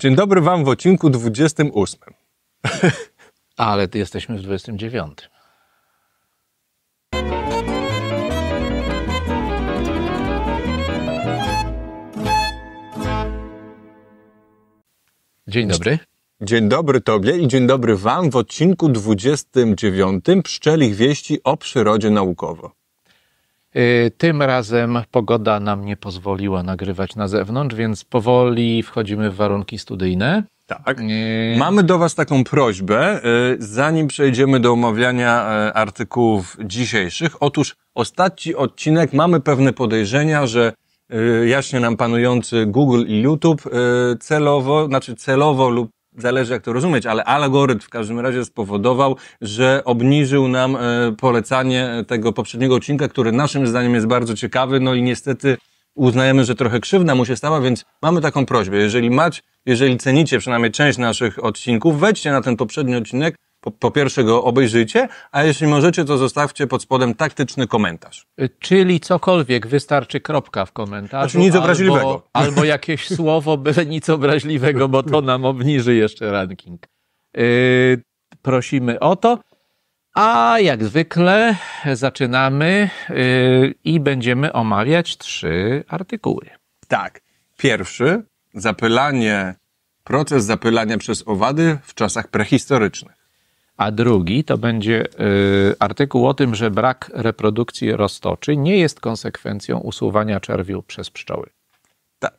Dzień dobry Wam w odcinku 28. Ale ty jesteśmy w 29. Dzień dobry. Dzień dobry Tobie i dzień dobry Wam w odcinku 29 Pszczelich Wieści o Przyrodzie Naukowo. Y, tym razem pogoda nam nie pozwoliła nagrywać na zewnątrz, więc powoli wchodzimy w warunki studyjne. Tak. Y, mamy do Was taką prośbę, y, zanim przejdziemy do omawiania artykułów dzisiejszych. Otóż ostatni odcinek mamy pewne podejrzenia, że jaśnie nam panujący Google i YouTube celowo, znaczy celowo lub zależy jak to rozumieć, ale algorytm w każdym razie spowodował, że obniżył nam e, polecanie e, tego poprzedniego odcinka, który naszym zdaniem jest bardzo ciekawy, no i niestety uznajemy, że trochę krzywda mu się stała, więc mamy taką prośbę. Jeżeli macie, jeżeli cenicie przynajmniej część naszych odcinków, wejdźcie na ten poprzedni odcinek, po, po, pierwsze go obejrzyjcie, a jeśli możecie, to zostawcie pod spodem taktyczny komentarz. Y, czyli cokolwiek, wystarczy kropka w komentarzu. Znaczy nic albo, obraźliwego. Albo, jakieś słowo, byle nic obraźliwego, bo to nam obniży jeszcze ranking. Yy, prosimy o to. A jak zwykle zaczynamy yy, i będziemy omawiać trzy artykuły. Tak. Pierwszy, zapylanie, proces zapylania przez owady w czasach prehistorycznych a drugi to będzie y, artykuł o tym, że brak reprodukcji roztoczy nie jest konsekwencją usuwania czerwiu przez pszczoły. Ta.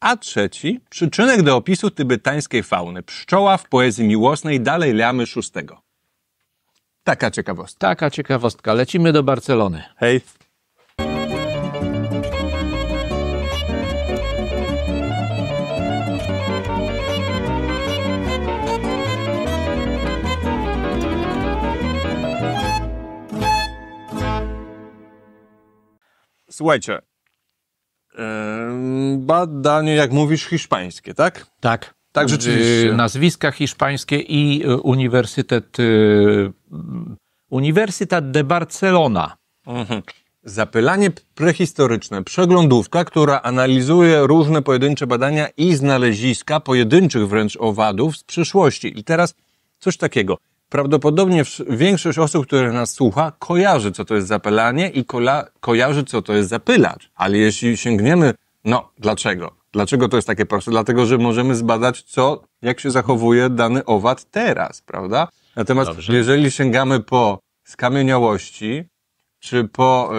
A trzeci, przyczynek do opisu tybetańskiej fauny. Pszczoła w poezji miłosnej dalej Leamy VI. Taka ciekawostka. Taka ciekawostka. Lecimy do Barcelony. Hej. Słuchajcie, badanie, jak mówisz, hiszpańskie, tak? Tak. Tak, znaczy, rzeczywiście. Nazwiska hiszpańskie i e, Uniwersytet, e, Uniwersytet de Barcelona. Mhm. Zapylanie prehistoryczne, przeglądówka, która analizuje różne pojedyncze badania i znaleziska pojedynczych wręcz owadów z przeszłości. I teraz coś takiego prawdopodobnie większość osób, które nas słucha, kojarzy, co to jest zapylanie i kojarzy, co to jest zapylacz. Ale jeśli sięgniemy, no dlaczego? Dlaczego to jest takie proste? Dlatego, że możemy zbadać, co, jak się zachowuje dany owad teraz, prawda? Natomiast Dobrze. jeżeli sięgamy po skamieniałości, czy, po,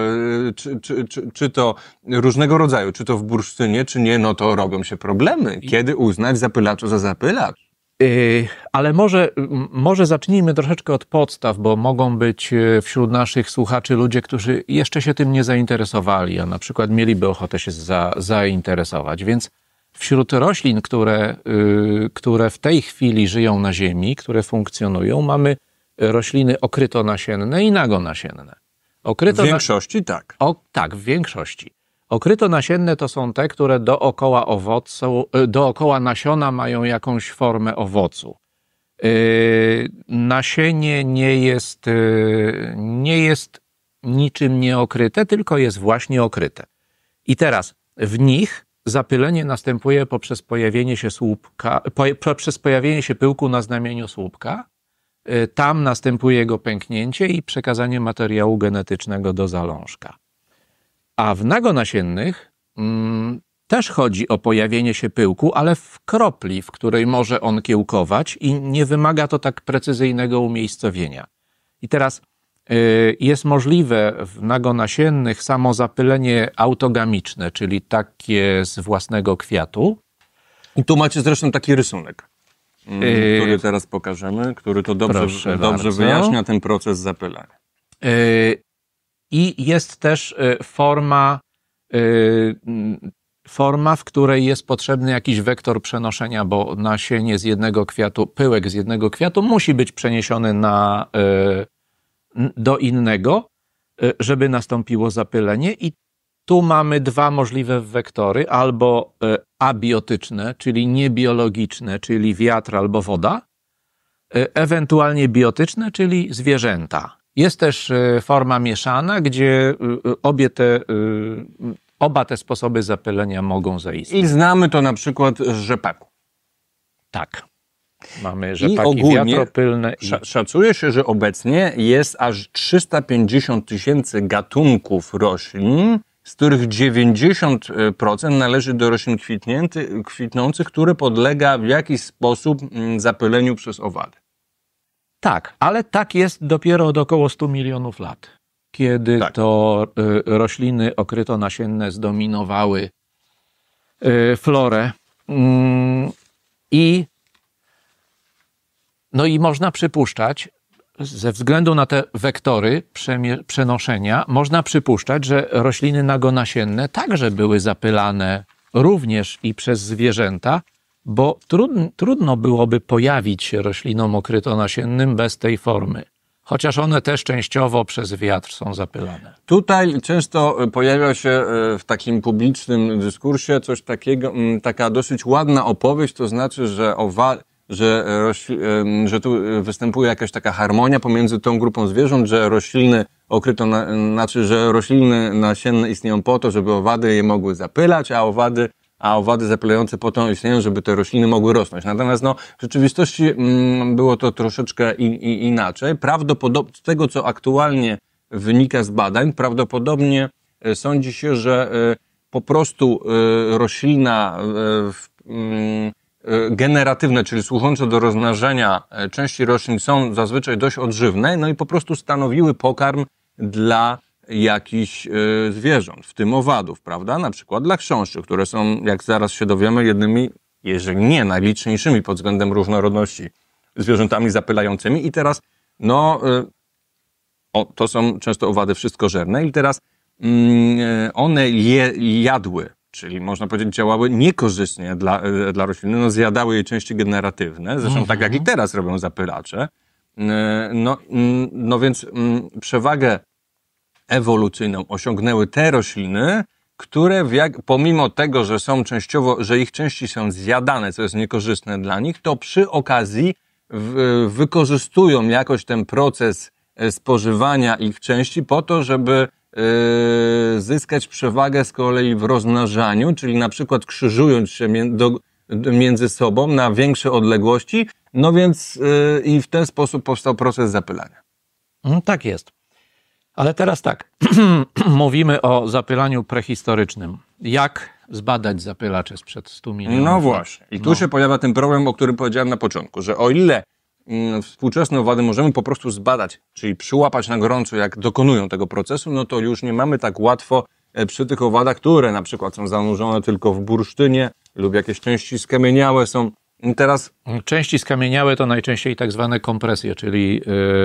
yy, czy, czy, czy, czy, to różnego rodzaju, czy to w bursztynie, czy nie, no to robią się problemy. Kiedy uznać zapylacza za zapylacz? Y, ale może, może zacznijmy troszeczkę od podstaw, bo mogą być y, wśród naszych słuchaczy ludzie, którzy jeszcze się tym nie zainteresowali, a na przykład mieliby ochotę się za, zainteresować. Więc wśród roślin, które, y, które w tej chwili żyją na Ziemi, które funkcjonują, mamy rośliny okrytonasienne i nagonasienne. Okryto w większości tak. O, tak, w większości. Okryto nasienne to są te, które dookoła, owocu, e, dookoła nasiona mają jakąś formę owocu. Yy, nasienie nie jest, yy, nie jest niczym nieokryte, tylko jest właśnie okryte. I teraz w nich zapylenie następuje poprzez pojawienie się słupka, po, pojawienie się pyłku na znamieniu słupka. Tam następuje jego pęknięcie i przekazanie materiału genetycznego do zalążka. A w nagonasiennych mm, też chodzi o pojawienie się pyłku, ale w kropli, w której może on kiełkować i nie wymaga to tak precyzyjnego umiejscowienia. I teraz y, jest możliwe w nagonasiennych samozapylenie autogamiczne, czyli takie z własnego kwiatu. I tu macie zresztą taki rysunek, mm, y, który teraz pokażemy, który to dobrze, dobrze wyjaśnia ten proces zapylania. Y, i jest też y, forma, y, mm, forma, w której jest potrzebny jakiś wektor przenoszenia, bo nasienie z jednego kwiatu, pyłek z jednego kwiatu musi być przeniesiony na, y, do innego, żeby nastąpiło zapylenie. I tu mamy dwa możliwe wektory, albo abiotyczne, czyli niebiologiczne, czyli wiatr albo woda, ewentualnie biotyczne, czyli zwierzęta. Jest też e, forma mieszana, gdzie e, e, obie te, oba te sposoby zapylenia mogą zaistnieć. I znamy to na przykład z rzepaku. Tak. Mamy rzepaki I ogólnie, wiatropylne. I... Szacuje się, że obecnie jest aż 350 tysięcy gatunków roślin, z których 90% należy do roślin kwitnących, które podlega w jakiś sposób mm, zapyleniu przez owady. Tak, ale tak jest dopiero od około 100 milionów lat, kiedy tak. to y, rośliny okryto nasienne zdominowały y, florę. Mm, I no i można przypuszczać, ze względu na te wektory przenoszenia, można przypuszczać, że rośliny nagonasienne także były zapylane również i przez zwierzęta, bo trudno, trudno byłoby pojawić się roślinom okrytonasiennym bez tej formy. Chociaż one też częściowo przez wiatr są zapylane. Tutaj często e, pojawia się e, w takim publicznym dyskursie coś takiego, taka dosyć ładna opowieść, to znaczy, że że, e, że tu występuje jakaś taka harmonia pomiędzy tą grupą zwierząt, że rośliny okryto, znaczy, że rośliny nasienne istnieją po to, żeby owady je mogły zapylać, a owady a owady zapylające po to istnieją, żeby te rośliny mogły rosnąć. Natomiast no, w rzeczywistości mm, było to troszeczkę in, in, inaczej. Prawdopodobnie, z tego co aktualnie wynika z badań, prawdopodobnie e, sądzi się, że e, po prostu e, roślina mm, generatywne, czyli służące do rozmnażania części roślin są zazwyczaj dość odżywne, no i po prostu stanowiły pokarm dla jakichś y, zwierząt, w tym owadów, prawda? Na przykład dla chrząszczy, które są, jak zaraz się dowiemy, jednymi, jeżeli nie najliczniejszymi pod względem różnorodności zwierzętami zapylającymi. I teraz, no, y, o, to są często owady wszystkożerne. I teraz mm, y, one je jadły, czyli można powiedzieć działały niekorzystnie dla, dla rośliny. No, zjadały jej części generatywne, zresztą mm tak jak mhm. i teraz robią zapylacze. No, mm, no więc mm, przewagę ewolucyjną osiągnęły te rośliny, które jak, pomimo tego, że są częściowo, że ich części są zjadane, co jest niekorzystne dla nich, to przy okazji w, wykorzystują jakoś ten proces e, spożywania ich części po to, żeby y, zyskać przewagę z kolei w rozmnażaniu, czyli na przykład krzyżując się do, między sobą na większe odległości, no więc y, i w ten sposób powstał proces zapylania. No, tak jest. Ale teraz tak, mówimy o zapylaniu prehistorycznym. Jak zbadać zapylacze sprzed 100 milionów? No właśnie. I tu no. się pojawia ten problem, o którym powiedziałem na początku, że o ile mm, współczesne owady możemy po prostu zbadać, czyli przyłapać na gorąco, jak dokonują tego procesu, no to już nie mamy tak łatwo e, przy tych owadach, które na przykład są zanurzone tylko w bursztynie lub jakieś części skamieniałe są Teraz... Części skamieniałe to najczęściej tak zwane kompresje, czyli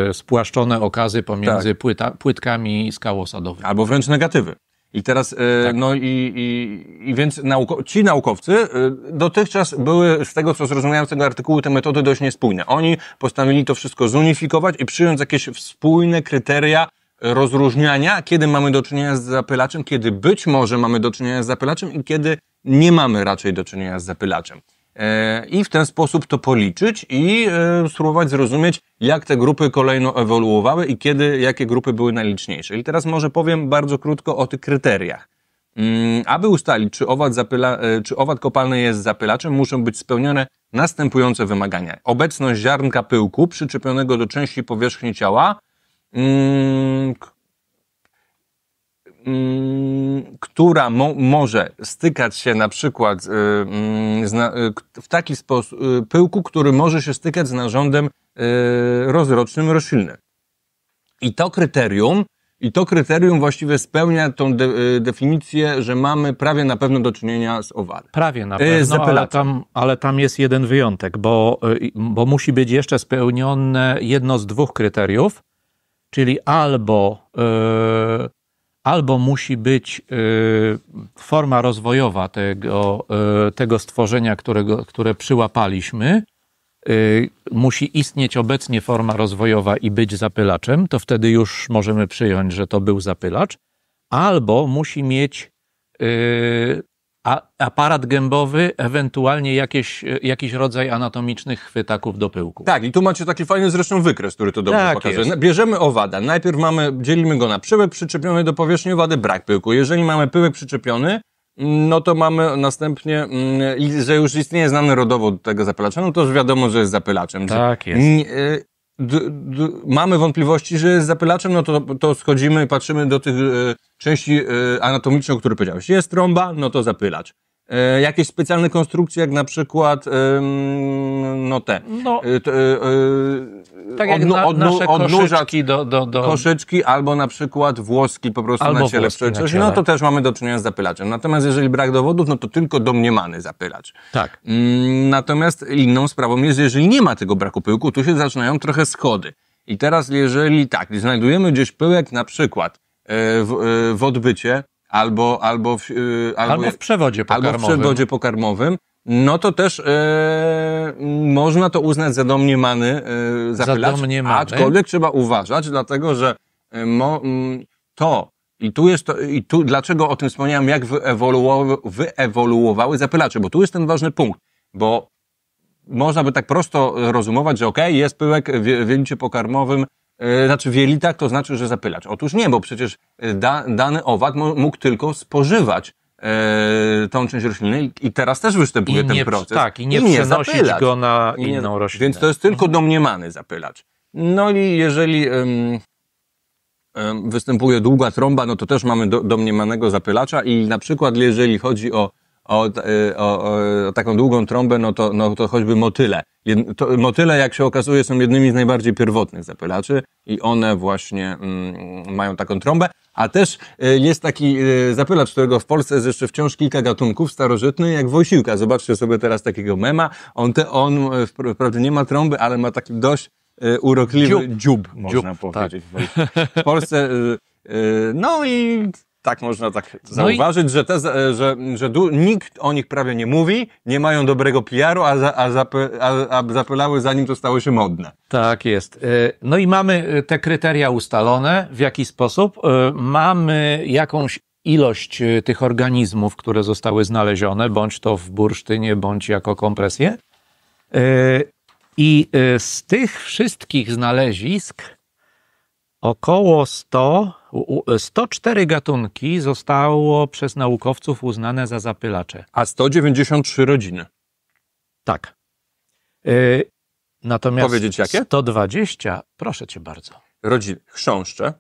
yy, spłaszczone okazy pomiędzy tak. płyta, płytkami skałosadowymi. Albo wręcz negatywy. I teraz, yy, tak. no i, i, i więc nauko ci naukowcy yy, dotychczas były, z tego co zrozumiałem z tego artykułu, te metody dość niespójne. Oni postanowili to wszystko zunifikować i przyjąć jakieś spójne kryteria rozróżniania, kiedy mamy do czynienia z zapylaczem, kiedy być może mamy do czynienia z zapylaczem i kiedy nie mamy raczej do czynienia z zapylaczem. E, i w ten sposób to policzyć i e, spróbować zrozumieć, jak te grupy kolejno ewoluowały i kiedy jakie grupy były najliczniejsze. I teraz może powiem bardzo krótko o tych kryteriach. Mm, aby ustalić, czy owad, zapyla, e, czy owad kopalny jest zapylaczem, muszą być spełnione następujące wymagania. Obecność ziarnka pyłku przyczepionego do części powierzchni ciała, mm, Mm, która mo może stykać się na przykład y, mm, y, w taki sposób, y, pyłku, który może się stykać z narządem rozrocznym roślinnym. I to kryterium, i to kryterium właściwie spełnia tą de definicję, że mamy prawie na pewno do czynienia z owadem. Prawie na pewno, ale tam, ale tam jest jeden wyjątek, bo, bo musi być jeszcze spełnione jedno z dwóch kryteriów, czyli albo albo musi być y, forma rozwojowa tego, y, tego stworzenia, którego, które przyłapaliśmy, y, musi istnieć obecnie forma rozwojowa i być zapylaczem, to wtedy już możemy przyjąć, że to był zapylacz, albo musi mieć a, aparat gębowy, ewentualnie jakieś, jakiś rodzaj anatomicznych chwytaków do pyłku. Tak, i tu macie taki fajny zresztą wykres, który to dobrze tak pokazuje. Jest. Bierzemy owada, najpierw mamy, dzielimy go na przyłek przyczepiony do powierzchni owady, brak pyłku. Jeżeli mamy pyłek przyczepiony, mm, no to mamy następnie, mm, że już istnieje znany rodowo tego zapylacza, no to już wiadomo, że jest zapylaczem. Tak jest. Y, mamy wątpliwości, że jest zapylaczem, no to, to schodzimy i patrzymy do tych y, części y, e, anatomicznych, o których powiedziałeś. Jest trąba, no to zapylacz. E, jakieś specjalne konstrukcje, jak na przykład no te. No, e, t, y, tak jak na, od, nasze koszyczki do, do, do... Koszyczki albo na przykład włoski po prostu albo na ciele przecież. No to też mamy do czynienia z zapylaczem. Natomiast jeżeli brak dowodów, no to tylko domniemany zapylacz. Tak. Mm, natomiast inną sprawą jest, jeżeli nie ma tego braku pyłku, tu się zaczynają trochę schody. I teraz jeżeli tak, znajdujemy gdzieś pyłek na przykład w, w odbycie, albo, albo, w, y, albo, albo, w przewodzie pokarmowym. Albo w przewodzie pokarmowym. No to też e, można to uznać za domniemany yy, zapylacz, za domniemany. aczkolwiek trzeba uważać, dlatego że e, mo, to, i tu jest to, i tu, dlaczego o tym wspomniałem, jak wyewoluowały, wyewoluowały zapylacze, bo tu jest ten ważny punkt, bo można by tak prosto rozumować, że ok, jest pyłek w, w pokarmowym, E, znaczy w jelitach to znaczy, że zapylacz. Otóż nie, bo przecież e, da, dany owad mógł tylko spożywać e, tą część rośliny i teraz też występuje I ten nie, proces. Tak, i nie, i nie przenosić zapylacz. go na inną nie, roślinę. Więc to jest tylko mhm. domniemany zapylacz. No i jeżeli ym, ym, występuje długa trąba, no to też mamy do, domniemanego zapylacza i na przykład jeżeli chodzi o o, o, o, taką długą trąbę, no to, no to choćby motyle. Jed, to, motyle, jak się okazuje, są jednymi z najbardziej pierwotnych zapylaczy i one właśnie mm, mają taką trąbę. A też y, jest taki y, zapylacz, którego w Polsce jest jeszcze wciąż kilka gatunków starożytny, jak wojsiłka. Zobaczcie sobie teraz takiego mema. On, te, on e, wprawdzie nie ma trąby, ale ma taki dość y, urokliwy dziób, dziób można dziób, tak. powiedzieć. Tak. W Polsce... No i tak można tak zauważyć, no i... że, te, e, że, że du, nikt o nich prawie nie mówi, nie mają dobrego PR-u, a, za, a, zapy, a, a zapylały zanim to stało się modne. Tak jest. E, no i mamy e, te kryteria ustalone, w jaki sposób. Mamy jakąś ilość tych organizmów, które zostały znalezione, bądź to w bursztynie, bądź jako kompresje. I z tych wszystkich znalezisk Około 100, 104 gatunki zostało przez naukowców uznane za zapylacze. A 193 rodziny. Tak. Yy, natomiast Powiedzieć jakie? 120, proszę cię bardzo. Rodziny chrząszcze,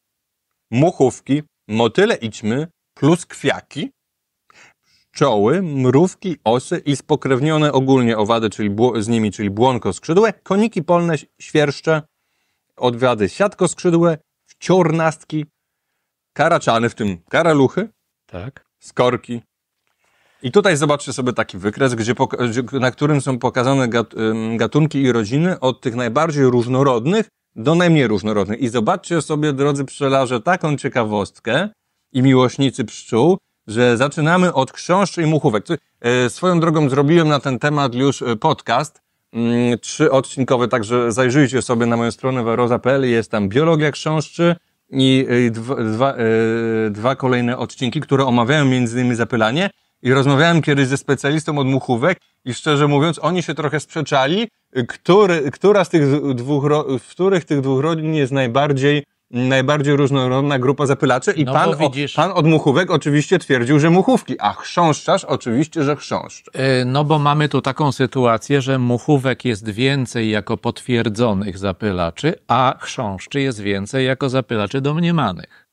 muchówki, motyle ićmy plus kwiaki, pszczoły, mrówki, osy i spokrewnione ogólnie owady czyli z nimi, czyli błonko skrzydłe, koniki polne, świerszcze, odwiady siatko skrzydłe, Ciornastki, karaczany, w tym karaluchy, tak. skorki. I tutaj zobaczcie sobie taki wykres, gdzie, na którym są pokazane gatunki i rodziny od tych najbardziej różnorodnych do najmniej różnorodnych. I zobaczcie sobie, drodzy pszczelarze, taką ciekawostkę i miłośnicy pszczół, że zaczynamy od chrząszczy i muchówek. E, swoją drogą zrobiłem na ten temat już e, podcast, Mm, trzyodcinkowy, także zajrzyjcie sobie na moją stronę waroza.pl, jest tam biologia chrząszczy i y, dwa, dwa, y, dwa kolejne odcinki, które omawiają między innymi zapylanie. I rozmawiałem kiedyś ze specjalistą od muchówek i szczerze mówiąc, oni się trochę sprzeczali, y, który, która z tych dwóch, w których tych dwóch rodzin jest najbardziej najbardziej różnorodna grupa zapylaczy i no pan, o, pan od muchówek oczywiście twierdził, że muchówki, a chrząszczasz oczywiście, że chrząszcz. E, no bo mamy tu taką sytuację, że muchówek jest więcej jako potwierdzonych zapylaczy, a chrząszczy jest więcej jako zapylaczy domniemanych.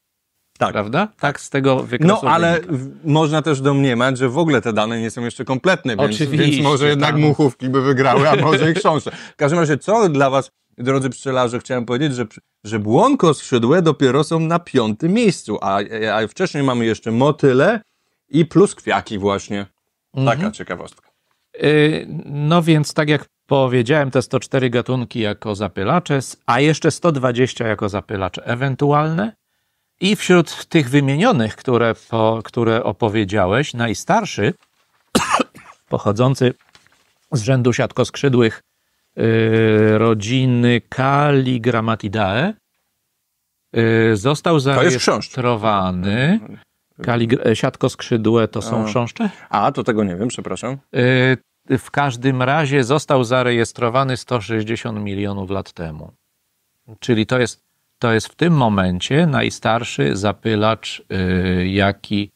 Tak. Prawda? Tak z tego no, wykresu No, ale można też domniemać, że w ogóle te dane nie są jeszcze kompletne, więc, więc może jednak tam. muchówki by wygrały, a może i książce. W każdym razie, co dla was drodzy pszczelarze, chciałem powiedzieć, że, że błonko skrzydłe dopiero są na piątym miejscu, a, a wcześniej mamy jeszcze motyle i plus właśnie. Taka mhm. ciekawostka. Yy, no więc tak jak powiedziałem, te 104 gatunki jako zapylacze, a jeszcze 120 jako zapylacze ewentualne. I wśród tych wymienionych, które, po, które opowiedziałeś, najstarszy, pochodzący z rzędu siatkoskrzydłych Y, rodziny Kali Grammatidae y, został zarejestrowany. Kalig- y, siatko skrzydłe to są A. chrząszcze? A, to tego nie wiem, przepraszam. W każdym razie został zarejestrowany 160 milionów lat temu. Czyli to jest, to jest w tym momencie najstarszy zapylacz, jaki,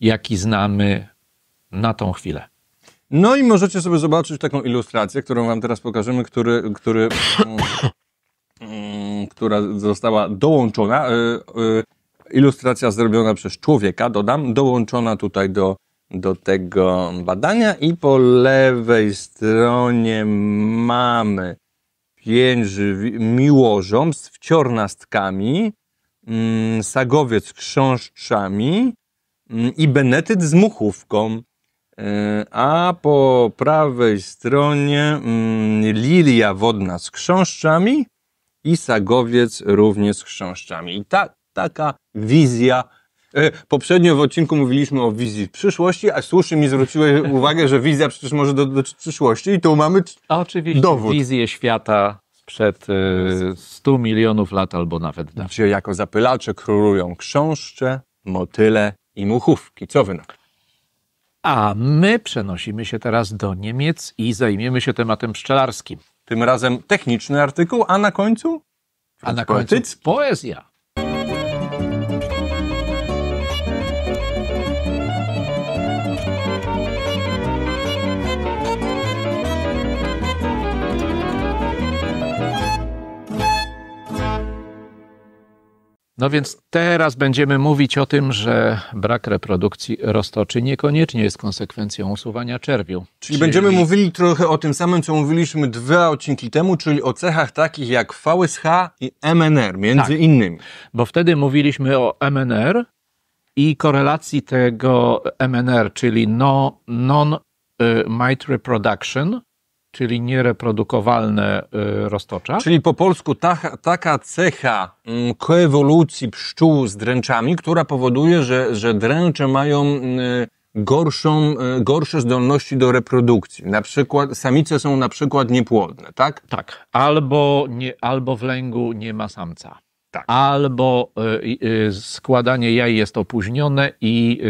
jaki znamy na tą chwilę. No i możecie sobie zobaczyć taką ilustrację, którą wam teraz pokażemy, który, który, mm, mm, która została dołączona. E, e, ilustracja zrobiona przez człowieka, dodam, dołączona tutaj do, do tego badania i po lewej stronie mamy pięć miłożąb z wciornastkami, mm, sagowiec z chrząszczami i benetyt z muchówką. E, a po prawej stronie mm, lilia wodna z chrząszczami i sagowiec również z chrząszczami. I ta, taka wizja. E, poprzednio w odcinku mówiliśmy o wizji przyszłości, a słusznie mi zwróciłeś uwagę, że wizja przecież może dotyczyć przyszłości i tu mamy a Oczywiście dowód. wizję świata sprzed y, e, 100 milionów lat albo nawet dalej. Gdzie jako zapylacze królują chrząszcze, motyle i muchówki. Co wy na to? A my przenosimy się teraz do Niemiec i zajmiemy się tematem pszczelarskim. Tym razem techniczny artykuł, a na końcu? A na końcu poezja. No więc teraz będziemy mówić o tym, że brak reprodukcji roztoczy niekoniecznie jest konsekwencją usuwania czerwiu. Czyli, czyli, będziemy mówili trochę o tym samym, co mówiliśmy dwa odcinki temu, czyli o cechach takich jak VSH i MNR, między tak, innymi. Bo wtedy mówiliśmy o MNR i korelacji tego MNR, czyli no, non-mite y, reproduction, czyli niereprodukowalne y, roztocza. Czyli po polsku ta, taka cecha mm, koewolucji pszczół z dręczami, która powoduje, że, że dręcze mają y, gorszą, y, gorsze zdolności do reprodukcji. Na przykład samice są na przykład niepłodne, tak? Tak, albo, nie, albo w lęgu nie ma samca. Tak. Albo e, e, składanie jaj jest opóźnione i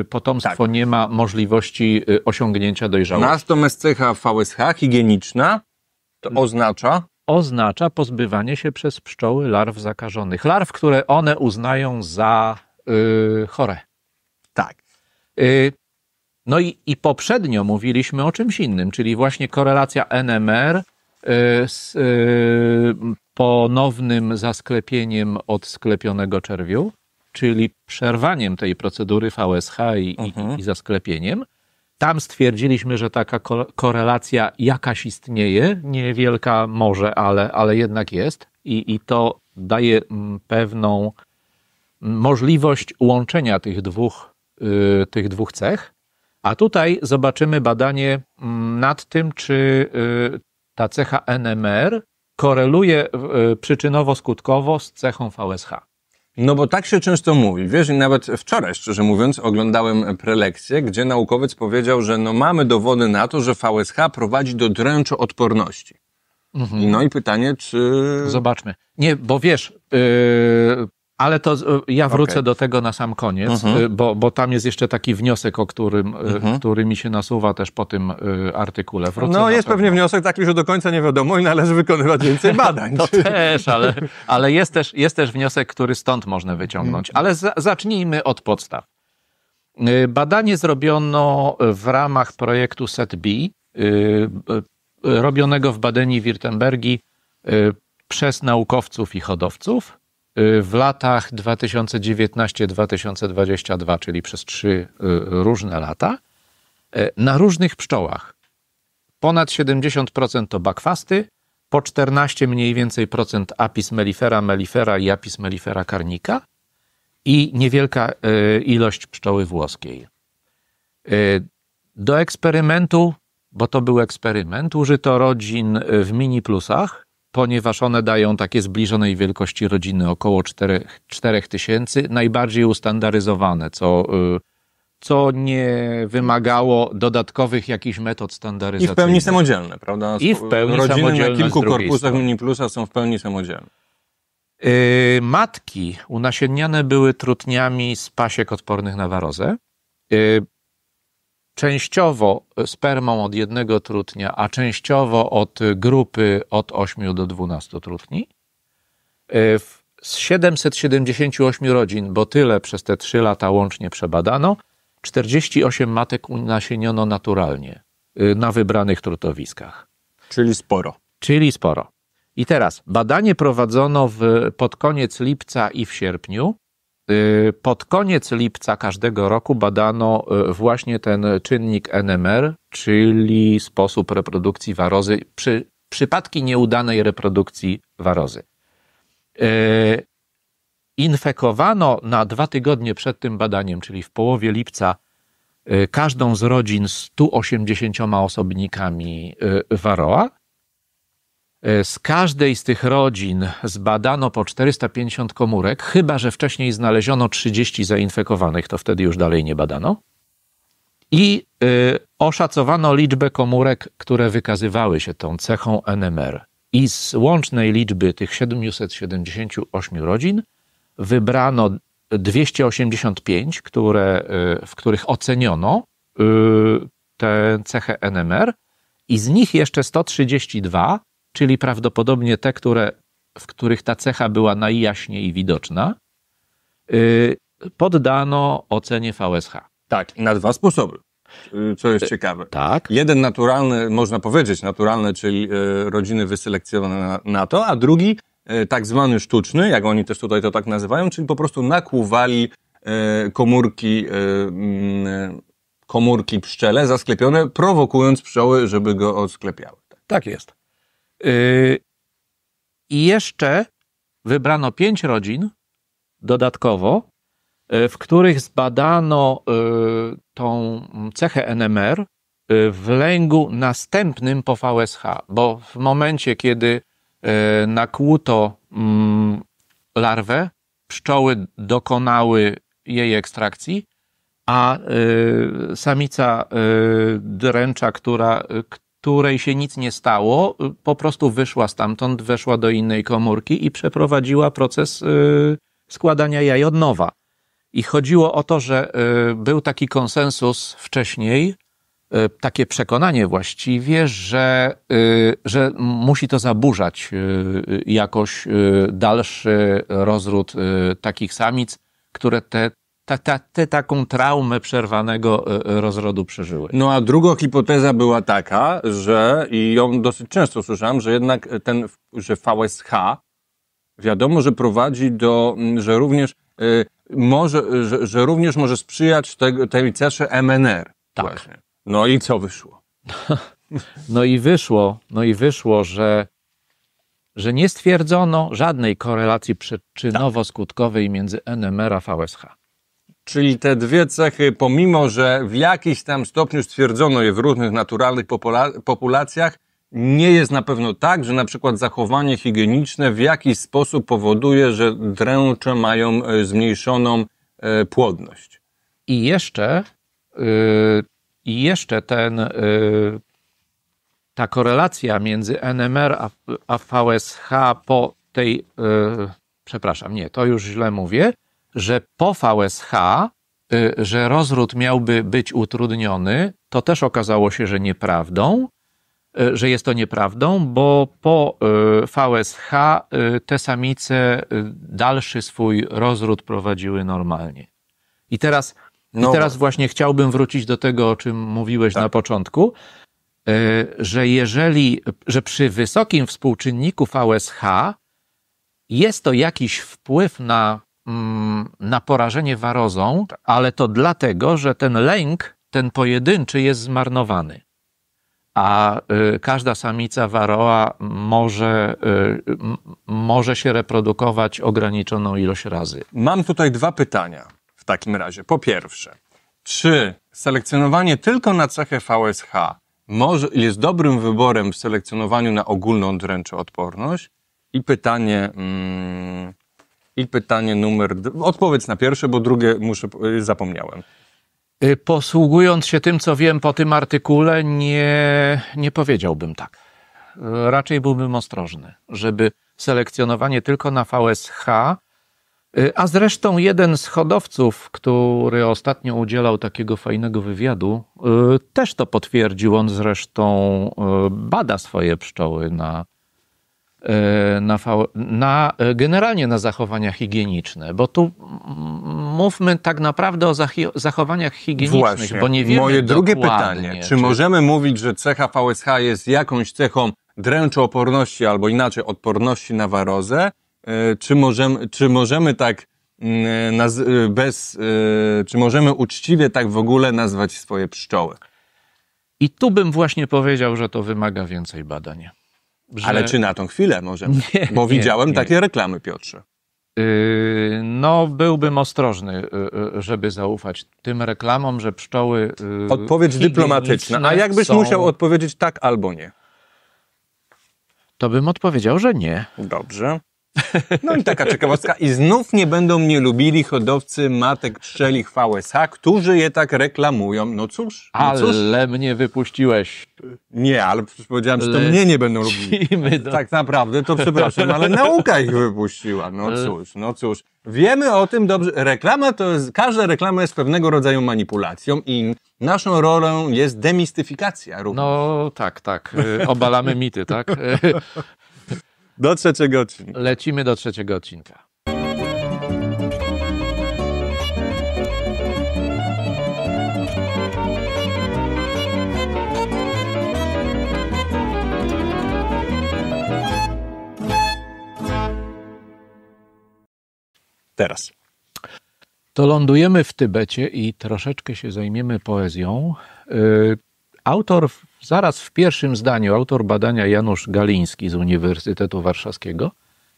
e, potomstwo tak. nie ma możliwości osiągnięcia dojrzałości. Natomiast cecha VSH higieniczna to hmm. oznacza? Oznacza pozbywanie się przez pszczoły larw zakażonych. Larw, które one uznają za chore. Tak. no i, i poprzednio mówiliśmy o czymś innym, czyli właśnie korelacja NMR z e, e, ponownym zasklepieniem od sklepionego czerwiu, czyli przerwaniem tej procedury VSH i, mhm. i zasklepieniem. Tam stwierdziliśmy, że taka korelacja jakaś istnieje, niewielka może, ale, ale jednak jest i, i to daje mm, pewną możliwość łączenia tych dwóch, yy, tych dwóch cech. A tutaj zobaczymy badanie mm, nad tym, czy, yy, ta cecha NMR koreluje e, przyczynowo-skutkowo z cechą VSH. No bo tak się często mówi. Wiesz, i nawet wczoraj, szczerze mówiąc, oglądałem prelekcję, gdzie naukowiec powiedział, że no mamy dowody na to, że VSH prowadzi do dręczoodporności. Mhm. No i pytanie, czy... Zobaczmy. Nie, bo wiesz, yy, ale to ja wrócę okay. do tego na sam koniec, mhm. y, bo, bo tam jest jeszcze taki wniosek, o którym, y, mhm. który mi się nasuwa też po tym y, artykule. Wrócę no jest pewnie wniosek taki, że do końca nie wiadomo i należy wykonywać więcej badań. to też, ale, ale jest, też, jest też wniosek, który stąd można wyciągnąć. Mhm. Ale za, zacznijmy od podstaw. Badanie zrobiono w ramach projektu SET-B, robionego w Badeni-Wirtembergi przez naukowców i hodowców. Y, w latach 2019-2022, czyli przez trzy y, różne lata, y, na różnych pszczołach. Ponad 70% to bakwasty, po 14 mniej więcej procent apis mellifera, mellifera i apis mellifera karnika i niewielka ilość pszczoły włoskiej. Do eksperymentu, bo to był eksperyment, użyto rodzin w mini plusach, ponieważ one dają takie zbliżonej wielkości rodziny, około 4000, tysięcy, najbardziej ustandaryzowane, co, y, co nie wymagało dodatkowych jakichś metod standaryzacji. I w pełni samodzielne, prawda? I w pełni Rodziny samodzielne na kilku korpusach Mini Plusa są w pełni samodzielne. Yy, matki unasienniane były trutniami z pasiek odpornych na warozę. Yy, częściowo spermą od jednego trutnia, a częściowo od grupy od 8 do 12 trutni. E, z 778 rodzin, bo tyle przez te 3 lata łącznie przebadano, 48 matek unasieniono naturalnie e, na wybranych trutowiskach. Czyli sporo. Czyli sporo. I teraz badanie prowadzono w, pod koniec lipca i w sierpniu. Y, pod koniec lipca każdego roku badano y, właśnie ten czynnik NMR, czyli sposób reprodukcji warozy, przy, przypadki nieudanej reprodukcji warozy. Y, infekowano na dwa tygodnie przed tym badaniem, czyli w połowie lipca, każdą z rodzin 180 osobnikami waroa E, z każdej z tych rodzin zbadano po 450 komórek, chyba że wcześniej znaleziono 30 zainfekowanych, to wtedy już dalej nie badano. I y, oszacowano liczbę komórek, które wykazywały się tą cechą NMR. I z łącznej liczby tych 778 rodzin wybrano 285, które, y, w których oceniono y, tę cechę NMR, i z nich jeszcze 132 czyli prawdopodobnie te, które, w których ta cecha była najjaśniej widoczna, y, poddano ocenie VSH. Tak, na dwa sposoby. Y, co jest y, ciekawe. Tak. Jeden naturalny, można powiedzieć naturalny, czyli rodziny wyselekcjonowane na to, a drugi tak zwany sztuczny, jak oni też tutaj to tak nazywają, czyli po prostu nakłuwali komórki, mm, komórki pszczele zasklepione, prowokując pszczoły, żeby go odsklepiały. Tak jest. Y, I jeszcze wybrano pięć rodzin dodatkowo, y, w których zbadano y, tą cechę NMR w lęgu następnym po VSH, bo w momencie, kiedy nakłuto mm, larwę, pszczoły dokonały jej ekstrakcji, a samica dręcza, która, której się nic nie stało, y, po prostu wyszła stamtąd, weszła do innej komórki i przeprowadziła proces y, składania jaj od nowa. I chodziło o to, że y, był taki konsensus wcześniej, takie przekonanie właściwie, że, że musi to zaburzać jakoś dalszy rozród takich samic, które te ta, ta, te taką traumę przerwanego e, e, rozrodu przeżyły. No a druga hipoteza była taka, że i ją dosyć często słyszałem, że jednak ten, że VSH wiadomo, że prowadzi do, że również y, może, że, że, również może sprzyjać tej cesze MNR. Tak. Właśnie. No i co wyszło? no i wyszło, no i wyszło, że że nie stwierdzono żadnej korelacji przyczynowo-skutkowej między NMR a VSH. Czyli te dwie cechy, pomimo że w jakiś tam stopniu stwierdzono je w różnych naturalnych popula populacjach, nie jest na pewno tak, że na przykład zachowanie higieniczne w jakiś sposób powoduje, że dręcze mają e, zmniejszoną e, płodność. I jeszcze, yy, jeszcze ten, yy, ta korelacja między NMR a, a VSH po tej, yy, przepraszam, nie, to już źle mówię, że po VSH, y, że rozród miałby być utrudniony, to też okazało się, że nieprawdą, y, że jest to nieprawdą, bo po y, VSH te samice dalszy swój rozród prowadziły normalnie. I teraz, no. i teraz właśnie chciałbym wrócić do tego, o czym mówiłeś tak. na początku, że jeżeli, że przy wysokim współczynniku VSH jest to jakiś wpływ na Mm, na porażenie warozą, ale to dlatego, że ten lęk, ten pojedynczy jest zmarnowany. A y, każda samica waroa może, y, może się reprodukować ograniczoną ilość razy. Mam tutaj dwa pytania w takim razie. Po pierwsze, czy selekcjonowanie tylko na cechę VSH może, jest dobrym wyborem w selekcjonowaniu na ogólną odporność? I pytanie, mm, i pytanie numer... Odpowiedz na pierwsze, bo drugie muszę y, zapomniałem. Y, posługując się tym, co wiem po tym artykule, nie, nie powiedziałbym tak. Y, raczej byłbym ostrożny, żeby selekcjonowanie tylko na VSH, a zresztą jeden z hodowców, który ostatnio udzielał takiego fajnego wywiadu, też to potwierdził. On zresztą bada swoje pszczoły na E, na, na, e, generalnie na zachowania higieniczne, bo tu mówmy tak naprawdę o zachowaniach higienicznych, Właśnie. bo nie wiemy Moje drugie pytanie, czy, czy, możemy mówić, że cecha VSH jest jakąś cechą dręczooporności albo inaczej odporności na warozę, e, czy możemy, czy możemy tak mm, bez, czy możemy uczciwie tak w ogóle nazwać swoje pszczoły? I tu bym właśnie powiedział, że to wymaga więcej badań. Że... Ale czy na tą chwilę możemy? Nie, Bo nie, widziałem nie. takie reklamy, Piotrze. Yy, no, byłbym ostrożny, yy, żeby zaufać tym reklamom, że pszczoły. Yy, Odpowiedź dyplomatyczna. A jakbyś są... musiał odpowiedzieć tak albo nie? To bym odpowiedział, że nie. Dobrze. No i taka ciekawostka. I znów nie będą mnie lubili hodowcy matek chwały VSH, którzy je tak reklamują. No cóż. No ale mnie wypuściłeś. Nie, ale powiedziałem, że to mnie nie będą lubili. Tak naprawdę, to przepraszam, ale nauka ich wypuściła. No e. cóż, no cóż. Wiemy o tym dobrze. Reklama to jest, każda reklama jest pewnego rodzaju manipulacją i naszą rolą jest demistyfikacja również. No tak, tak. E, obalamy mity, tak? E, do trzeciego odcinka. Lecimy do trzeciego odcinka. Teraz. To lądujemy w Tybecie i troszeczkę się zajmiemy poezją. Y, autor Zaraz w pierwszym zdaniu autor badania Janusz Galiński z Uniwersytetu Warszawskiego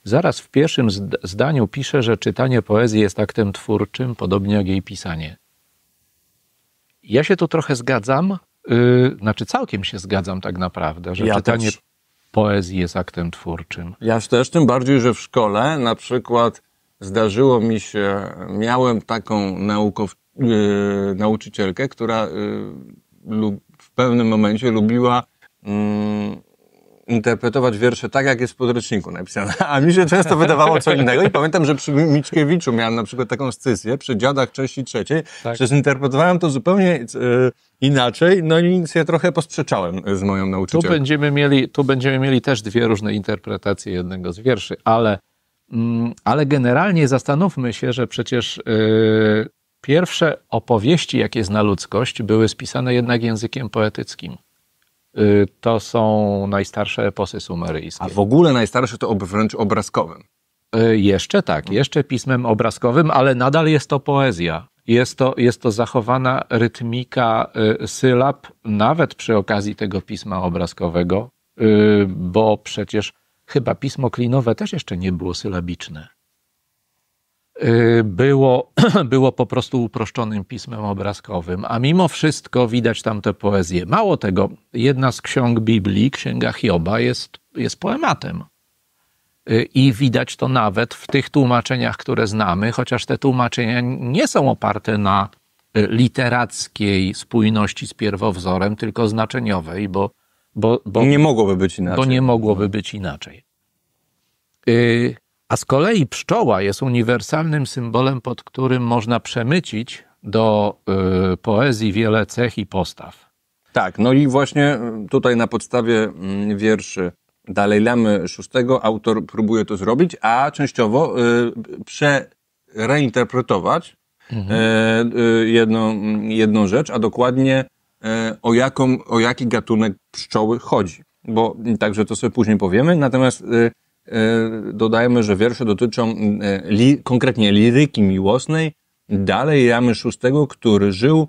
Zaraz w pierwszym zdaniu pisze, że czytanie poezji jest aktem twórczym, podobnie jak jej pisanie. Ja się tu trochę zgadzam, yy, znaczy całkiem się zgadzam tak naprawdę, że ja czytanie też. poezji jest aktem twórczym. Ja też, tym bardziej, że w szkole na przykład zdarzyło mi się, miałem taką naukow, yy, nauczycielkę, która yy, lub, w pewnym momencie lubiła mm, interpretować wiersze tak, jak jest w podręczniku napisane. A mi się często wydawało co innego. I pamiętam, że przy Mickiewiczu miałem na przykład taką scysję przy Dziadach Części Trzeciej. Tak. że interpretowałem to zupełnie y, inaczej, no i się trochę posprzeczałem z moją nauczycielką. Tu będziemy mieli, tu będziemy mieli też dwie różne interpretacje jednego z wierszy, ale, mm, ale generalnie zastanówmy się, że przecież y, Pierwsze opowieści, jakie zna ludzkość, były spisane jednak językiem poetyckim. Y, to są najstarsze eposy sumeryjskie. A w ogóle najstarsze to wręcz obrazkowym. Y, jeszcze tak, no. jeszcze pismem obrazkowym, ale nadal jest to poezja. Jest to, jest to zachowana rytmika y, sylab, nawet przy okazji tego pisma obrazkowego, bo przecież chyba pismo klinowe też jeszcze nie było sylabiczne. Y, było, było po prostu uproszczonym pismem obrazkowym, a mimo wszystko widać tam tę poezję. Mało tego, jedna z ksiąg Biblii, Księga Hioba, jest, jest poematem. Y, I widać to nawet w tych tłumaczeniach, które znamy, chociaż te tłumaczenia nie są oparte na y, literackiej spójności z pierwowzorem, tylko znaczeniowej, bo. bo, bo nie mogłoby być inaczej. Bo nie mogłoby być inaczej. A z kolei pszczoła jest uniwersalnym symbolem, pod którym można przemycić do y, poezji wiele cech i postaw. Tak, no i właśnie y, tutaj na podstawie mm, wierszy Dalej Lamy VI autor próbuje to zrobić, a częściowo y, przereinterpretować mhm. E, y, jedną, jedną rzecz, a dokładnie e, o, jaką, o jaki gatunek pszczoły chodzi. Bo także to sobie później powiemy. Natomiast y, E, dodajmy, że wiersze dotyczą e, li, konkretnie liryki miłosnej dalej Jamy VI, który żył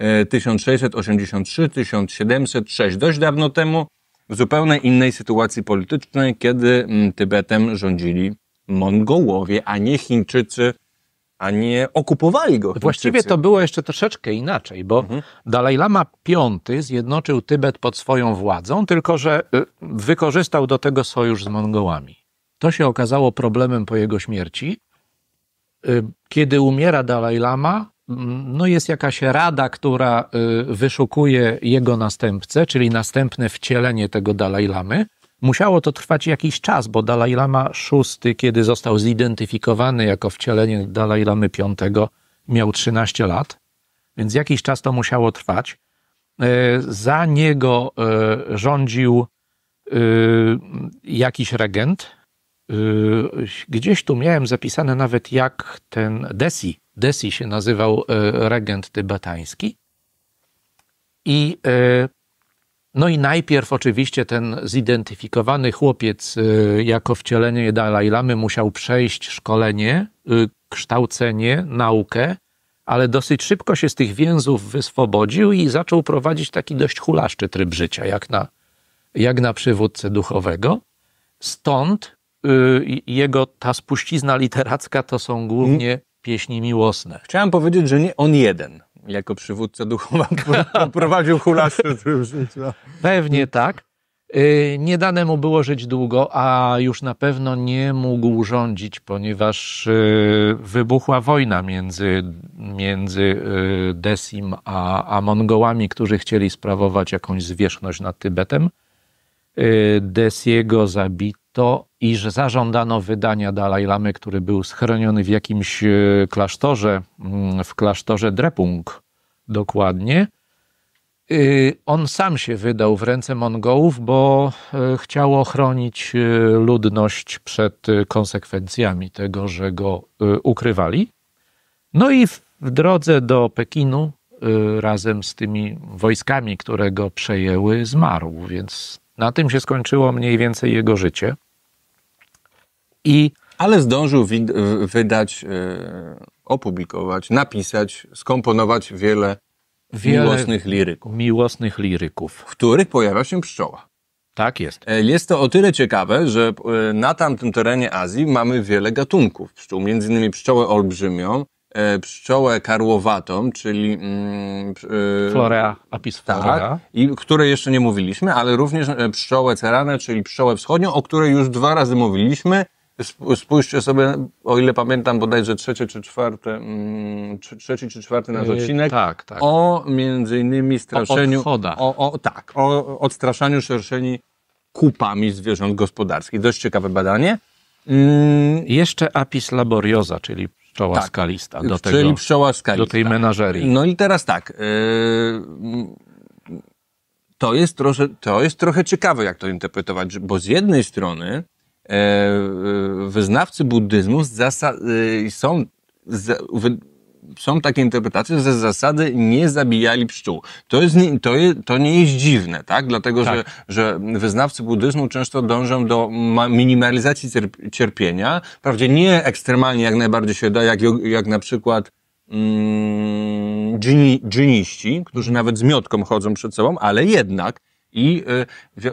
1683-1706, e, dość dawno temu, w zupełnie innej sytuacji politycznej, kiedy Tybetem rządzili Mongołowie, a nie Chińczycy, a nie okupowali go. Chińczycy. Właściwie to było jeszcze troszeczkę inaczej, bo mhm. Dalaj Lama V zjednoczył Tybet pod swoją władzą, tylko że y, wykorzystał do tego sojusz z Mongołami. To się okazało problemem po jego śmierci. Y, kiedy umiera Dalaj Lama, mm, no jest jakaś rada, która y, wyszukuje jego następcę, czyli następne wcielenie tego Dalaj Lamy. Musiało to trwać jakiś czas, bo Dalaj Lama VI, kiedy został zidentyfikowany jako wcielenie Dalaj Lamy V, miał 13 lat, więc jakiś czas to musiało trwać. Y, za niego rządził jakiś regent, Yy, gdzieś tu miałem zapisane nawet jak ten Desi, Desi się nazywał e, regent tybetański. I, e, no i najpierw oczywiście ten zidentyfikowany chłopiec e, jako wcielenie Dalaj Lamy musiał przejść szkolenie, kształcenie, naukę, ale dosyć szybko się z tych więzów wyswobodził i zaczął prowadzić taki dość hulaszczy tryb życia, jak na, jak na przywódcę duchowego. Stąd Y, jego ta spuścizna literacka to są głównie hmm. pieśni miłosne. Chciałem powiedzieć, że nie on jeden jako przywódca duchowa prowadził hulaszy życia. Pewnie tak. Y, nie dane mu było żyć długo, a już na pewno nie mógł rządzić, ponieważ y, wybuchła wojna między, między Desim a, a Mongołami, którzy chcieli sprawować jakąś zwierzchność nad Tybetem. Desiego zabito, i że zażądano wydania Dalaj Lamy, który był schroniony w jakimś e, klasztorze, mm, w klasztorze Drepung dokładnie. E, on sam się wydał w ręce Mongołów, bo e, chciał ochronić ludność przed konsekwencjami tego, że go ukrywali. No i w drodze do Pekinu razem z tymi wojskami, które go przejęły, zmarł, więc na tym się skończyło mniej więcej jego życie. I... Ale zdążył wydać, e, opublikować, napisać, skomponować wiele, wiele miłosnych liryków. Miłosnych liryków. W których pojawia się pszczoła. Tak jest. E, jest to o tyle ciekawe, że e, na tamtym terenie Azji mamy wiele gatunków pszczół, między innymi pszczołę olbrzymią, pszczołę karłowatą, czyli mm, Florea apis florea. Tak, i której jeszcze nie mówiliśmy, ale również pszczołę ceranę, czyli pszczołę wschodnią, o której już dwa razy mówiliśmy Spójrzcie sobie, o ile pamiętam, bodajże trzecie czy czwarte, mm, trzeci czy czwarty nasz e, odcinek. Tak, tak. O między innymi straszeniu. O O, o, tak, o odstraszaniu szerszeni kupami zwierząt gospodarskich. Dość ciekawe badanie. Mm. Jeszcze apis laboriosa, czyli pszczoła tak, skalista. Do czyli tego, pszczoła skalista. Do tej menażerii. No i teraz tak. Yy, to, jest trosze, to jest trochę ciekawe, jak to interpretować, bo z jednej strony E, e, wyznawcy buddyzmu e, są, są takie interpretacje, że z zasady nie zabijali pszczół. To, jest, to, to nie jest dziwne, tak? Dlatego, tak. Że, że wyznawcy buddyzmu często dążą do minimalizacji cierpienia. Prawdzie nie ekstremalnie jak najbardziej się da, jak, jak na przykład mm, dżini, dżiniści, którzy nawet z miotką chodzą przed sobą, ale jednak i y,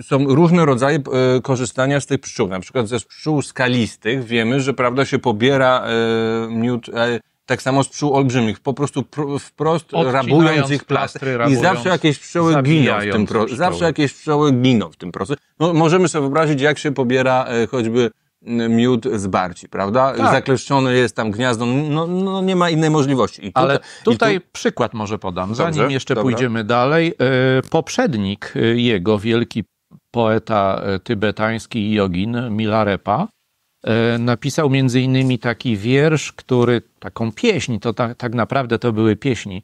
y, są różne rodzaje y, korzystania z tych pszczół. Na przykład ze pszczół skalistych wiemy, że prawda się pobiera miód tak samo z pszczół olbrzymich, po prostu wprost rabując ich plastry rabując, i zawsze jakieś pszczoły giną w tym procesie. Zawsze jakieś pszczoły giną w tym procesie. No, możemy sobie wyobrazić, jak się pobiera choćby miód z barci, prawda? Tak. jest tam gniazdo, no, no nie ma innej możliwości. I tutaj, Ale tutaj tu... przykład może podam, Dobrze, zanim jeszcze dobra. pójdziemy dalej. E, poprzednik e, jego, wielki poeta e, tybetański jogin Milarepa, napisał między innymi taki wiersz, który, taką pieśń, to tak naprawdę to były pieśni,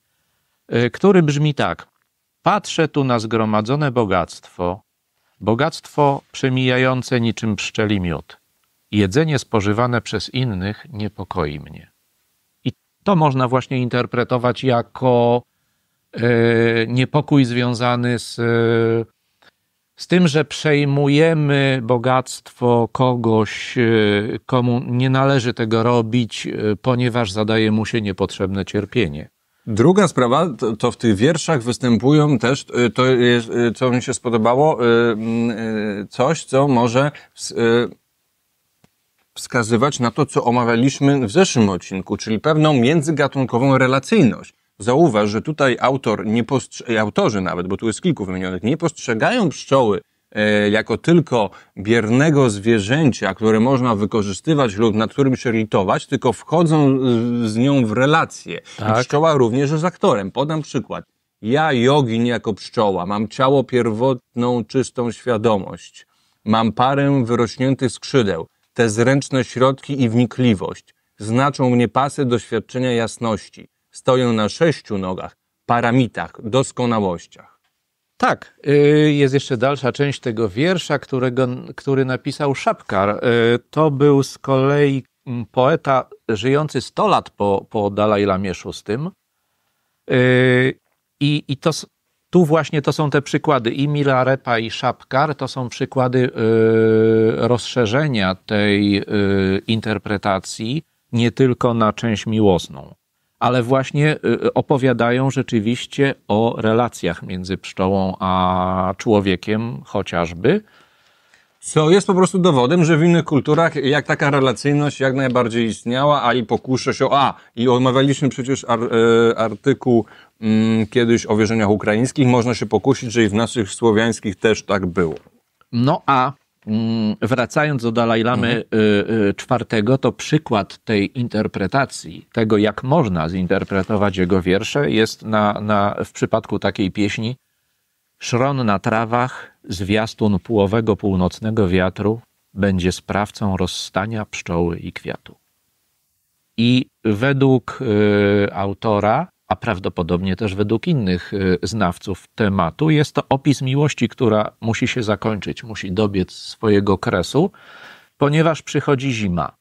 który brzmi tak. Patrzę tu na zgromadzone bogactwo, bogactwo przemijające niczym pszczeli miód. Jedzenie spożywane przez innych niepokoi mnie. I to można właśnie interpretować jako yy, niepokój związany z, yy, z tym, że przejmujemy bogactwo kogoś, yy, komu nie należy tego robić, e, ponieważ zadaje mu się niepotrzebne cierpienie. Druga sprawa, to, to, w tych wierszach występują też, to jest, co mi się spodobało, coś, co może wskazywać na to, co omawialiśmy w zeszłym odcinku, czyli pewną międzygatunkową relacyjność. Zauważ, że tutaj autor, nie postrze- e, autorzy nawet, bo tu jest kilku wymienionych, nie postrzegają pszczoły e, jako tylko biernego zwierzęcia, które można wykorzystywać lub nad którym się litować, tylko wchodzą z, z nią w relacje. Tak. pszczoła również jest aktorem. Podam przykład. Ja, jogin jako pszczoła, mam ciało pierwotną, czystą świadomość. Mam parę wyrośniętych skrzydeł te zręczne środki i wnikliwość. Znaczą mnie pasy doświadczenia jasności. Stoję na sześciu nogach, paramitach, doskonałościach. Tak, y, jest jeszcze dalsza część tego wiersza, którego, który napisał Szapkar. Y, to był z kolei poeta żyjący 100 lat po, po Dalaj Lamie VI. Y, I, i to, tu właśnie to są te przykłady i Milarepa i Szapkar to są przykłady yy, rozszerzenia tej yy, interpretacji nie tylko na część miłosną, ale właśnie yy, opowiadają rzeczywiście o relacjach między pszczołą a człowiekiem chociażby, co jest po prostu dowodem, że w innych kulturach jak taka relacyjność jak najbardziej istniała, a i pokuszę się o... A, i omawialiśmy przecież ar, e, artykuł mm, kiedyś o wierzeniach ukraińskich. Można się pokusić, że i w naszych słowiańskich też tak było. No a mm, wracając do Dalaj Lamy czwartego, mhm. y, y, to przykład tej interpretacji, tego jak można zinterpretować jego wiersze jest na, na, w przypadku takiej pieśni Szron na trawach, zwiastun półowego północnego wiatru, będzie sprawcą rozstania pszczoły i kwiatu. I według y, autora, a prawdopodobnie też według innych y, znawców tematu, jest to opis miłości, która musi się zakończyć, musi dobiec swojego kresu, ponieważ przychodzi zima.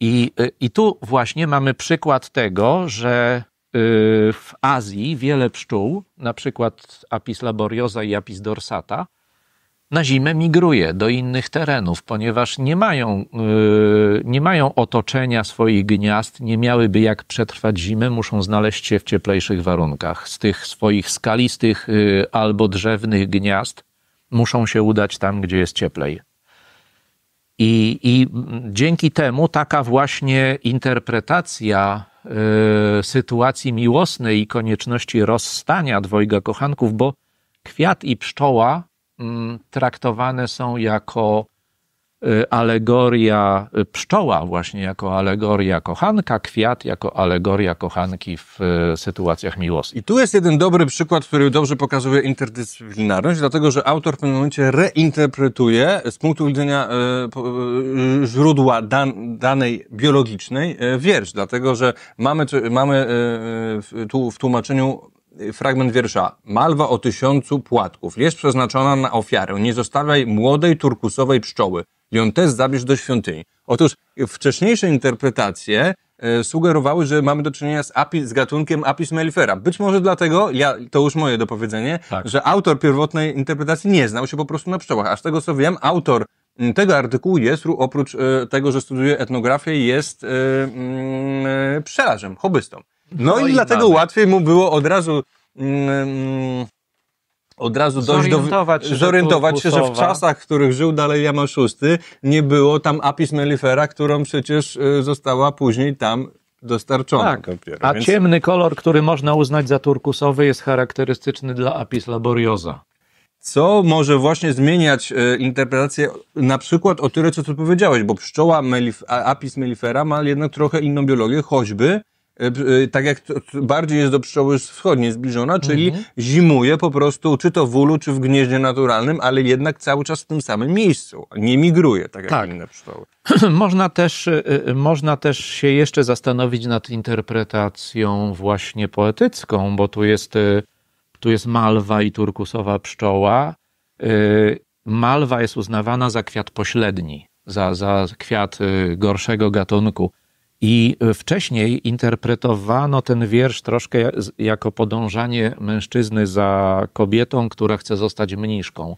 I, y, I tu właśnie mamy przykład tego, że Y, w Azji wiele pszczół, na przykład Apis laboriosa i Apis dorsata, na zimę migruje do innych terenów, ponieważ nie mają, y, nie mają otoczenia swoich gniazd, nie miałyby jak przetrwać zimę, muszą znaleźć się w cieplejszych warunkach. Z tych swoich skalistych y, albo drzewnych gniazd muszą się udać tam, gdzie jest cieplej. I, I dzięki temu taka właśnie interpretacja Y, sytuacji miłosnej i konieczności rozstania dwojga kochanków, bo kwiat i pszczoła mm, traktowane są jako Y, alegoria pszczoła właśnie jako alegoria kochanka, kwiat jako alegoria kochanki w y, sytuacjach miłosnych. I tu jest jeden dobry przykład, który dobrze pokazuje interdyscyplinarność, dlatego że autor w pewnym momencie reinterpretuje z punktu widzenia y, źródła dan, danej biologicznej wiersz, dlatego że mamy, mamy tu w tłumaczeniu fragment wiersza. Malwa o tysiącu płatków jest przeznaczona na ofiarę. Nie zostawiaj młodej turkusowej pszczoły ją też zabierz do świątyni. Otóż wcześniejsze interpretacje e, sugerowały, że mamy do czynienia z, api, z gatunkiem Apis mellifera. Być może dlatego, ja, to już moje dopowiedzenie, tak. że autor pierwotnej interpretacji nie znał się po prostu na pszczołach. A z tego co wiem, autor tego artykułu jest, oprócz e, tego, że studiuje etnografię, jest y, y, pszczelarzem, hobbystą. No, no i, i, dlatego mamy. łatwiej mu było od razu od razu dojść zorientować do, się, zorientować się, że w czasach, w których żył dalej Jamasz VI, nie było tam apis mellifera, którą przecież e, została później tam dostarczona. Tak. Dopiero, a więc... ciemny kolor, który można uznać za turkusowy, jest charakterystyczny dla apis laboriosa. Co może właśnie zmieniać e, interpretację na przykład o tyle, co tu powiedziałeś, bo pszczoła apis mellifera ma jednak trochę inną biologię, choćby E, e, tak jak bardziej jest do pszczoły wschodniej zbliżona, czyli mhm. zimuje po prostu czy to w ulu, czy w gnieździe naturalnym, ale jednak cały czas w tym samym miejscu. Nie migruje, tak jak tak. inne pszczoły. można też, e, można też się jeszcze zastanowić nad interpretacją właśnie poetycką, bo tu jest, tu jest malwa i turkusowa pszczoła. Malwa jest uznawana za kwiat pośredni, za, za kwiat gorszego gatunku i wcześniej interpretowano ten wiersz troszkę jako podążanie mężczyzny za kobietą, która chce zostać mniszką.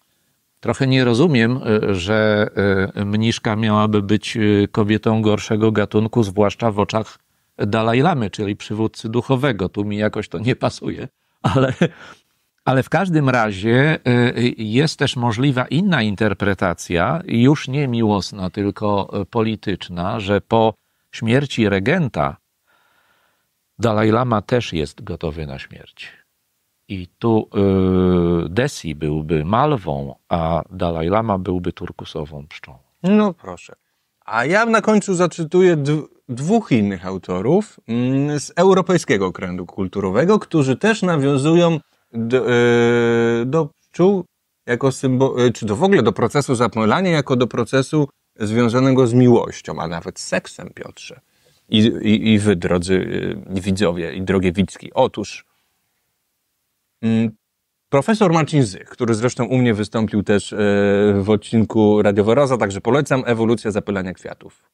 Trochę nie rozumiem, e, że e, mniszka miałaby być e, kobietą gorszego gatunku, zwłaszcza w oczach Dalajlamy, czyli przywódcy duchowego. Tu mi jakoś to nie pasuje, ale, ale w każdym razie jest też możliwa inna interpretacja, już nie miłosna, tylko polityczna, że po śmierci regenta, Dalaj Lama też jest gotowy na śmierć. I tu y, Desi byłby malwą, a Dalaj Lama byłby turkusową pszczą. No proszę. A ja na końcu zacytuję dwóch innych autorów mm, z europejskiego kręgu kulturowego, którzy też nawiązują do, y, do pszczół jako symbol, y, czy to w ogóle do procesu zapomniania jako do procesu związanego z miłością, a nawet seksem, Piotrze. I, i, i wy, drodzy y, widzowie i drogie Wicki. Otóż mm, profesor Marcin Zych, który zresztą u mnie wystąpił też y, w odcinku Raza, także polecam Ewolucja zapylania kwiatów.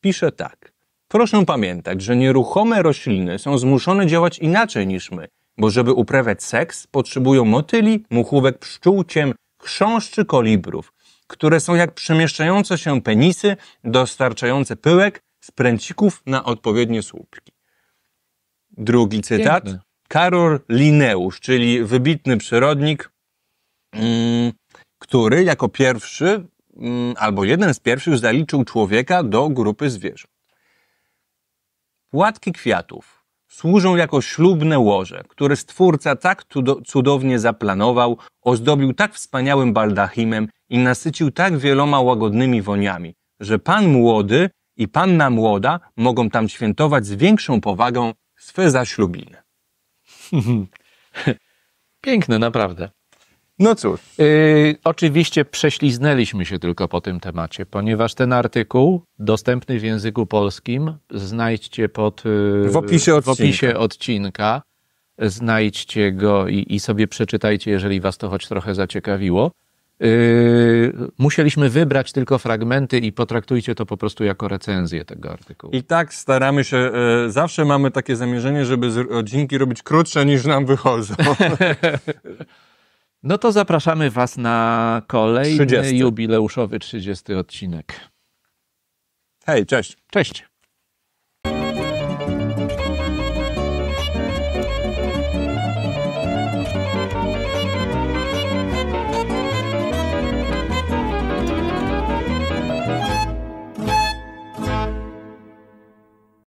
Pisze tak. Proszę pamiętać, że nieruchome rośliny są zmuszone działać inaczej niż my, bo żeby uprawiać seks, potrzebują motyli, muchówek, pszczółciem, chrząszczy, kolibrów które są jak przemieszczające się penisy dostarczające pyłek z pręcików na odpowiednie słupki. Drugi cytat. Karol Lineusz, czyli wybitny przyrodnik, mm, który jako pierwszy mm, albo jeden z pierwszych zaliczył człowieka do grupy zwierząt. Płatki kwiatów służą jako ślubne łoże, które stwórca tak cudownie zaplanował, ozdobił tak wspaniałym baldachimem i nasycił tak wieloma łagodnymi woniami, że pan młody i panna młoda mogą tam świętować z większą powagą swe zaślubiny. Piękne, naprawdę. No cóż. Yy, oczywiście prześliznęliśmy się tylko po tym temacie, ponieważ ten artykuł dostępny w języku polskim znajdźcie pod yy, w, opisie w, opisie odcinka. Znajdźcie go i, i sobie przeczytajcie, jeżeli was to choć trochę zaciekawiło. Yy, musieliśmy wybrać tylko fragmenty i potraktujcie to po prostu jako recenzję tego artykułu. I tak staramy się, e, zawsze mamy takie zamierzenie, żeby odcinki robić krótsze niż nam wychodzą. no to zapraszamy Was na kolejny 30. jubileuszowy 30 odcinek. Hej, cześć. Cześć.